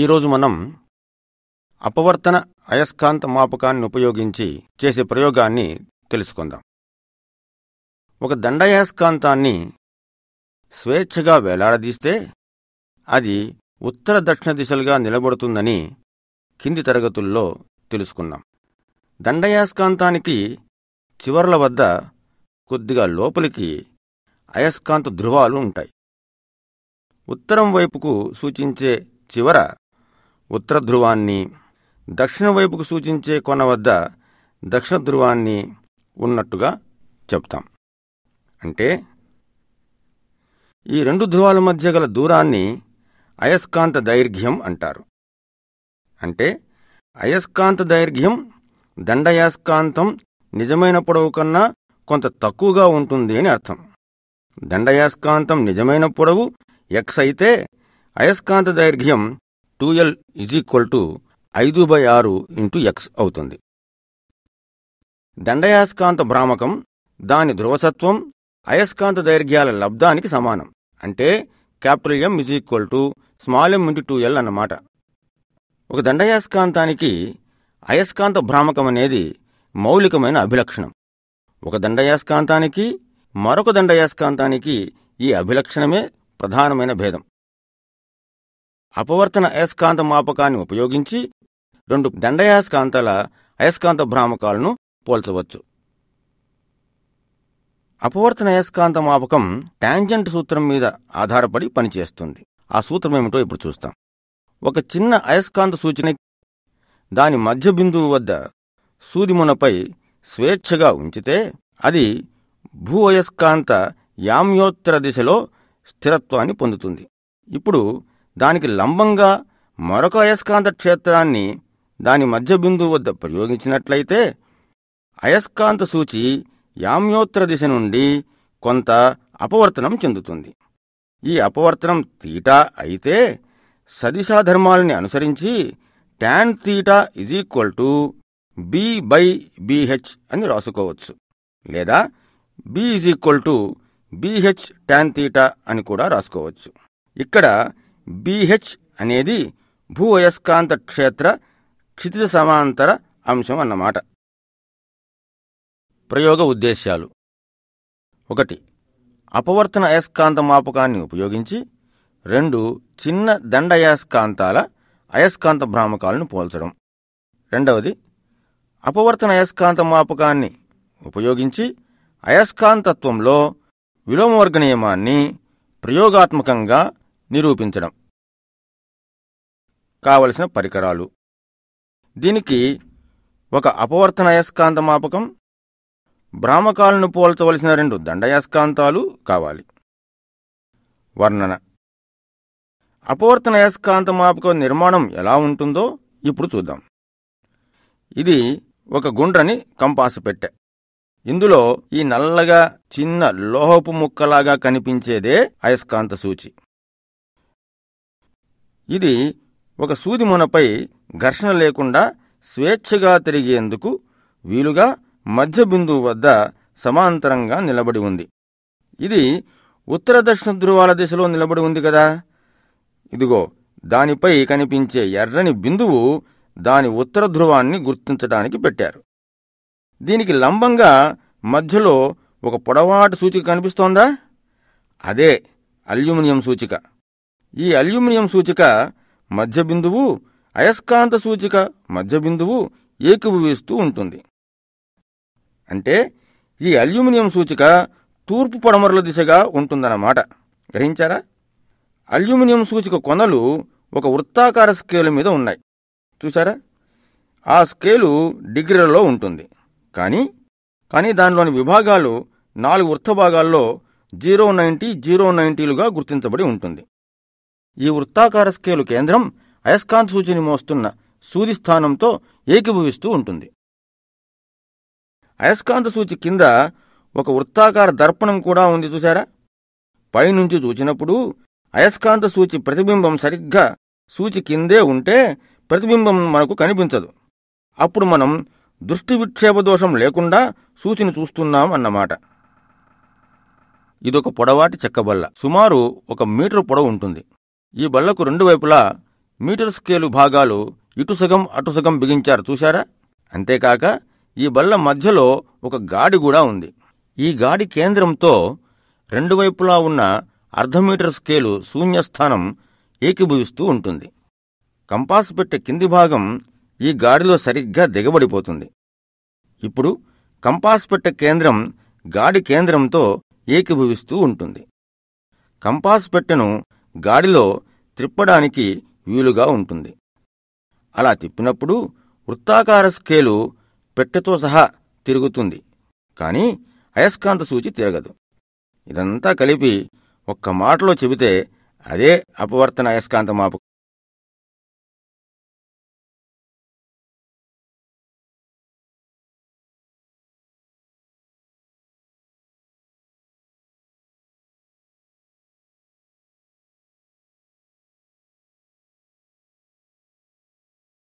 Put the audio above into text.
ఈరోజు మనం అపవర్తన అయస్కాంత మాపకాన్ని ఉపయోగించి చేసే ప్రయోగాన్ని తెలుసుకుందాం ఒక దండయాస్కాంతాన్ని స్వేచ్ఛగా వేలాడదీస్తే అది ఉత్తర దక్షిణ దిశలుగా నిలబడుతుందని కింది తరగతుల్లో తెలుసుకున్నాం దండయాస్కాంతానికి చివర్ల వద్ద కొద్దిగా లోపలికి అయస్కాంత ధృవాలు ఉంటాయి ఉత్తరం వైపుకు సూచించే చివర ఉత్తర ధ్రువాన్ని దక్షిణ వైపుకు సూచించే కొన వద్ద దక్షిణ ధ్రువాన్ని ఉన్నట్టుగా చెప్తాం అంటే ఈ రెండు ధ్రువాల మధ్య గల దూరాన్ని అయస్కాంత దైర్ఘ్యం అంటారు అంటే అయస్కాంత దైర్ఘ్యం దండయాస్కాంతం నిజమైన పొడవు కన్నా కొంత తక్కువగా ఉంటుంది అని అర్థం దండయాస్కాంతం నిజమైన పొడవు ఎక్స్ అయితే అయస్కాంత దైర్ఘ్యం two L is equal to ఐదు బై ఆరు ఇంటూ ఎక్స్ అవుతుంది దండయాస్కాంత భ్రామకం దాని ధ్రువసత్వం అయస్కాంత దైర్ఘ్యాల లబ్ధానికి సమానం అంటే capital M is equal to small M into two L అన్నమాట ఒక దండయాస్కాంతానికి అయస్కాంత భ్రామకం అనేది మౌలికమైన అభిలక్షణం ఒక దండయాస్కాంతానికి మరొక దండయాస్కాంతానికి ఈ అభిలక్షణమే ప్రధానమైన భేదం అపవర్తన అయస్కాంత మాపకాన్ని ఉపయోగించి రెండు దండయాస్కాంతాల అయస్కాంత భ్రామకాలను పోల్చవచ్చు అపవర్తన అయస్కాంత మాపకం టాంజెంట్ సూత్రం మీద ఆధారపడి పనిచేస్తుంది ఆ సూత్రం ఏమిటో ఇప్పుడు చూస్తాం ఒక చిన్న అయస్కాంత సూచన దాని మధ్య బిందువు వద్ద సూదిమునపై స్వేచ్ఛగా ఉంచితే అది భూ అయస్కాంత యామ్యోత్తర దిశలో స్థిరత్వాన్ని పొందుతుంది ఇప్పుడు దానికి లంబంగా మరొక అయస్కాంత క్షేత్రాన్ని దాని మధ్య బిందువు వద్ద ప్రయోగించినట్లయితే అయస్కాంత సూచి యామ్యోత్తర దిశ నుండి కొంత అపవర్తనం చెందుతుంది ఈ అపవర్తనం తీటా అయితే సదిశాధర్మాలని అనుసరించి tan theta is equal to B by BH అని రాసుకోవచ్చు లేదా B equal to BH tan theta అని కూడా రాసుకోవచ్చు ఇక్కడ బీహెచ్ అనేది భూ అయస్కాంత క్షేత్ర క్షితిజ సమాంతర అంశం అన్నమాట ప్రయోగ ఉద్దేశ్యాలు ఒకటి అపవర్తన అయస్కాంత మాపకాన్ని ఉపయోగించి రెండు చిన్న దండయస్కాంతాల అయస్కాంత భ్రామకాలను పోల్చడం రెండవది అపవర్తన అయస్కాంత మాపకాన్ని ఉపయోగించి అయస్కాంతత్వంలో విలోమవర్గ నియమాన్ని ప్రయోగాత్మకంగా నిరూపించడం కావలసిన పరికరాలు దీనికి ఒక అపవర్తన అయస్కాంత మాపకం భ్రామకాలను పోల్చవలసిన రెండు దండయస్కాంతాలు కావాలి వర్ణన అపవర్తన అయస్కాంత మాపకం నిర్మాణం ఎలా ఉంటుందో ఇప్పుడు చూద్దాం ఇది ఒక గుండ్రని కంపాసు పెట్టె ఇందులో ఈ నల్లగా చిన్న లోహపు ముక్కలాగా కనిపించేదే అయస్కాంత సూచి ఇది ఒక మునపై ఘర్షణ లేకుండా స్వేచ్ఛగా తిరిగేందుకు వీలుగా మధ్య బిందువు వద్ద సమాంతరంగా నిలబడి ఉంది ఇది ఉత్తర దక్షిణ ధ్రువాల దిశలో నిలబడి ఉంది కదా ఇదిగో దానిపై కనిపించే ఎర్రని బిందువు దాని ఉత్తర ధ్రువాన్ని గుర్తించడానికి పెట్టారు దీనికి లంబంగా మధ్యలో ఒక పొడవాటు సూచిక కనిపిస్తోందా అదే అల్యూమినియం సూచిక ఈ అల్యూమినియం సూచిక మధ్య బిందువు అయస్కాంత సూచిక మధ్య బిందువు ఏకీభవిస్తూ ఉంటుంది అంటే ఈ అల్యూమినియం సూచిక తూర్పు పడమరుల దిశగా ఉంటుందన్నమాట గ్రహించారా అల్యూమినియం సూచిక కొనలు ఒక వృత్తాకార స్కేలు మీద ఉన్నాయి చూసారా ఆ స్కేలు డిగ్రీలలో ఉంటుంది కానీ కానీ దానిలోని విభాగాలు నాలుగు వృత్త భాగాల్లో జీరో నైంటీ జీరో నైంటీలుగా గుర్తించబడి ఉంటుంది ఈ వృత్తాకార స్కేలు కేంద్రం అయస్కాంత్ సూచిని మోస్తున్న సూది స్థానంతో ఏకీభవిస్తూ ఉంటుంది అయస్కాంత సూచి కింద ఒక వృత్తాకార దర్పణం కూడా ఉంది చూశారా పైనుంచి చూచినప్పుడు అయస్కాంత సూచి ప్రతిబింబం సరిగ్గా సూచి కిందే ఉంటే ప్రతిబింబం మనకు కనిపించదు అప్పుడు మనం దృష్టి విక్షేప దోషం లేకుండా సూచిని చూస్తున్నాం అన్నమాట ఇదొక పొడవాటి చెక్కబల్ల సుమారు ఒక మీటర్ పొడవు ఉంటుంది ఈ బళ్లకు రెండు వైపులా మీటర్ స్కేలు భాగాలు ఇటు సగం అటు సగం బిగించారు చూశారా అంతేకాక ఈ బల్ల మధ్యలో ఒక గాడి కూడా ఉంది ఈ గాడి కేంద్రంతో రెండు వైపులా ఉన్న అర్ధమీటర్ స్కేలు శూన్యస్థానం ఏకీభవిస్తూ ఉంటుంది కంపాస్ పెట్టె కింది భాగం ఈ గాడిలో సరిగ్గా దిగబడిపోతుంది ఇప్పుడు కంపాస్ పెట్టె కేంద్రం గాడి కేంద్రంతో ఏకీభవిస్తూ ఉంటుంది కంపాస్ పెట్టెను గాడిలో త్రిప్పడానికి వీలుగా ఉంటుంది అలా తిప్పినప్పుడు వృత్తాకార స్కేలు పెట్టెతో సహా తిరుగుతుంది కానీ అయస్కాంత సూచి తిరగదు ఇదంతా కలిపి ఒక్క మాటలో చెబితే అదే అపవర్తన అయస్కాంత మాపు